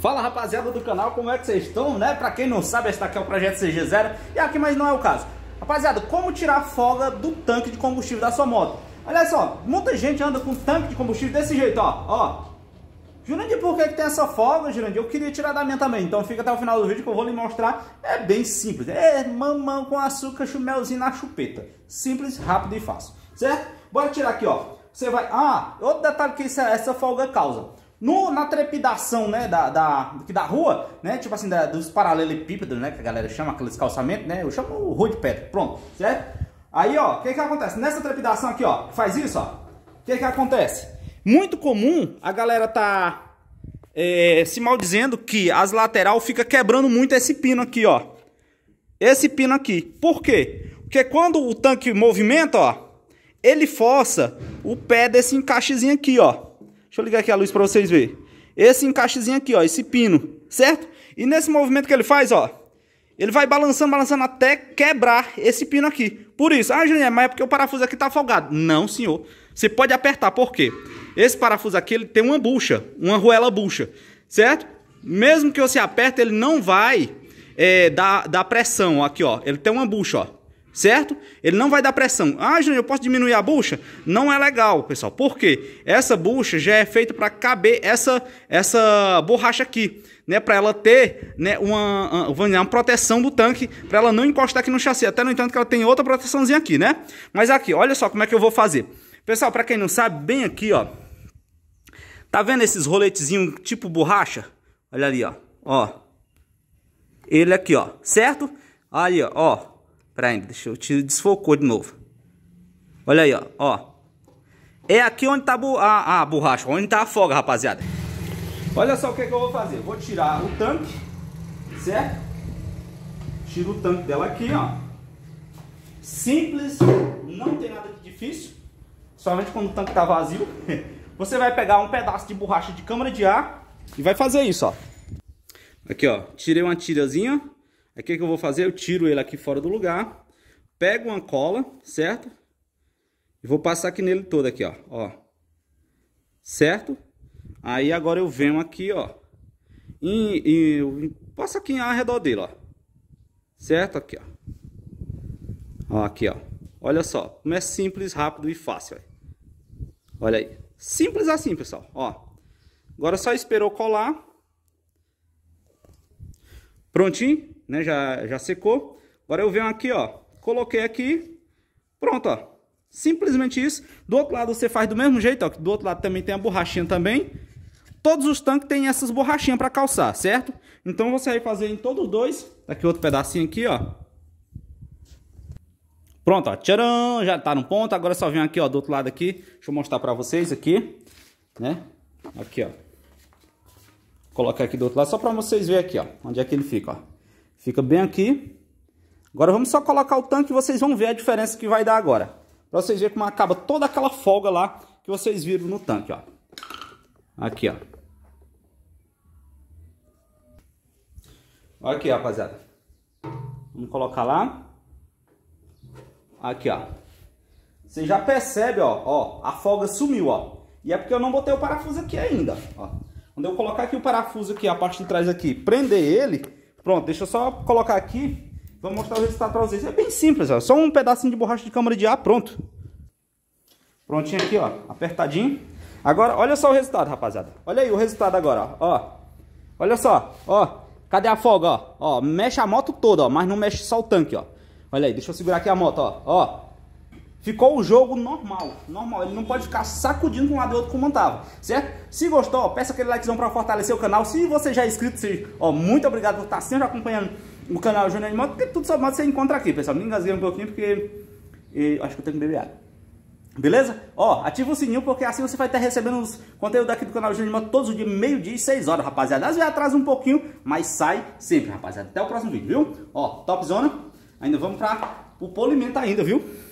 Fala rapaziada do canal, como é que vocês estão, né? Pra quem não sabe, esse daqui é o Projeto CG0 e aqui, mas não é o caso. Rapaziada, como tirar a folga do tanque de combustível da sua moto? Olha só, muita gente anda com tanque de combustível desse jeito, ó, ó. Jurandir, por que, que tem essa folga, Jurandir? Eu queria tirar da minha também, então fica até o final do vídeo que eu vou lhe mostrar. É bem simples, é mamão com açúcar, chumelzinho na chupeta. Simples, rápido e fácil, certo? Bora tirar aqui, ó. Você vai... Ah, outro detalhe que é, essa folga causa no, na trepidação, né, da, da, da rua, né, tipo assim, da, dos paralelepípedos, né, que a galera chama aqueles calçamentos, né, eu chamo o rua de pedra, pronto, certo? Aí, ó, o que que acontece? Nessa trepidação aqui, ó, faz isso, ó, o que que acontece? Muito comum a galera tá é, se maldizendo que as lateral fica quebrando muito esse pino aqui, ó, esse pino aqui, por quê? Porque quando o tanque movimenta, ó, ele força o pé desse encaixezinho aqui, ó, Deixa eu ligar aqui a luz para vocês verem. Esse encaixezinho aqui, ó, esse pino, certo? E nesse movimento que ele faz, ó, ele vai balançando, balançando até quebrar esse pino aqui. Por isso, ah, Juliano, mas é porque o parafuso aqui tá folgado. Não, senhor. Você pode apertar, por quê? Esse parafuso aqui, ele tem uma bucha, uma arruela bucha, certo? Mesmo que você aperte, ele não vai é, dar, dar pressão aqui, ó. Ele tem uma bucha, ó certo? Ele não vai dar pressão. Ah, Júnior, eu posso diminuir a bucha? Não é legal, pessoal. Por quê? Essa bucha já é feita para caber essa, essa borracha aqui, né? Para ela ter né, uma, uma, ah, uma proteção do tanque, para ela não encostar aqui no chassi. Até no entanto que ela tem outra proteçãozinha aqui, né? Mas aqui, olha só como é que eu vou fazer. Pessoal, para quem não sabe, bem aqui, ó. Tá vendo esses roletezinhos tipo borracha? Olha ali, ó. Ó. Ele aqui, ó. Certo? Aí, ó. Pera aí, deixa eu te desfocou de novo. Olha aí, ó. ó. É aqui onde tá a, a borracha, onde tá a folga, rapaziada. Olha só o que, que eu vou fazer. vou tirar o tanque, certo? Tiro o tanque dela aqui, ó. Simples, não tem nada de difícil. Somente quando o tanque tá vazio. Você vai pegar um pedaço de borracha de câmara de ar e vai fazer isso, ó. Aqui, ó. Tirei uma tirazinha, Aí o que, que eu vou fazer? Eu tiro ele aqui fora do lugar, pego uma cola, certo? E vou passar aqui nele todo aqui, ó. ó. Certo? Aí agora eu venho aqui, ó. E, e eu passo aqui ao redor dele, ó. Certo? Aqui, ó. Ó, aqui, ó. Olha só, como é simples, rápido e fácil, ó. Olha aí. Simples assim, pessoal, ó. Agora só esperou colar. Prontinho? né? Já, já secou. Agora eu venho aqui, ó, coloquei aqui, pronto, ó. Simplesmente isso. Do outro lado você faz do mesmo jeito, ó, do outro lado também tem a borrachinha também. Todos os tanques têm essas borrachinhas para calçar, certo? Então você vai fazer em todos os dois. Tá aqui outro pedacinho aqui, ó. Pronto, ó. Tcharam, já tá no ponto. Agora só vem aqui, ó, do outro lado aqui. Deixa eu mostrar para vocês aqui, né? Aqui, ó. Vou colocar aqui do outro lado só para vocês verem aqui, ó, onde é que ele fica, ó. Fica bem aqui. Agora vamos só colocar o tanque e vocês vão ver a diferença que vai dar agora. Pra vocês verem como acaba toda aquela folga lá que vocês viram no tanque, ó. Aqui, ó. aqui, rapaziada. Vamos colocar lá. Aqui, ó. Você já percebe, ó, ó, a folga sumiu, ó. E é porque eu não botei o parafuso aqui ainda, ó. Quando eu colocar aqui o parafuso aqui, a parte de trás aqui, prender ele, Pronto, deixa eu só colocar aqui. Vou mostrar o resultado para vocês. É bem simples, ó. Só um pedacinho de borracha de câmara de ar, pronto. Prontinho aqui, ó. Apertadinho. Agora, olha só o resultado, rapaziada. Olha aí o resultado agora, ó. Olha só, ó. Cadê a folga, ó? Ó, mexe a moto toda, ó. Mas não mexe só o tanque, ó. Olha aí, deixa eu segurar aqui a moto, ó. Ó, Ficou o jogo normal, normal. Ele não pode ficar sacudindo de um lado e outro como estava, certo? Se gostou, ó, peça aquele likezão para fortalecer o canal. Se você já é inscrito, se, ó, muito obrigado por estar sempre acompanhando o canal Júnior de porque tudo só moto você encontra aqui, pessoal. Me engasguei um pouquinho porque e, acho que eu tenho que beber água. Beleza? Ó, ativa o sininho porque assim você vai estar recebendo os conteúdos aqui do canal Júnior de todos os dias, meio-dia e 6 horas, rapaziada. Às vezes atrasa um pouquinho, mas sai sempre, rapaziada. Até o próximo vídeo, viu? Ó, top zona. Ainda vamos para o polimento ainda, viu?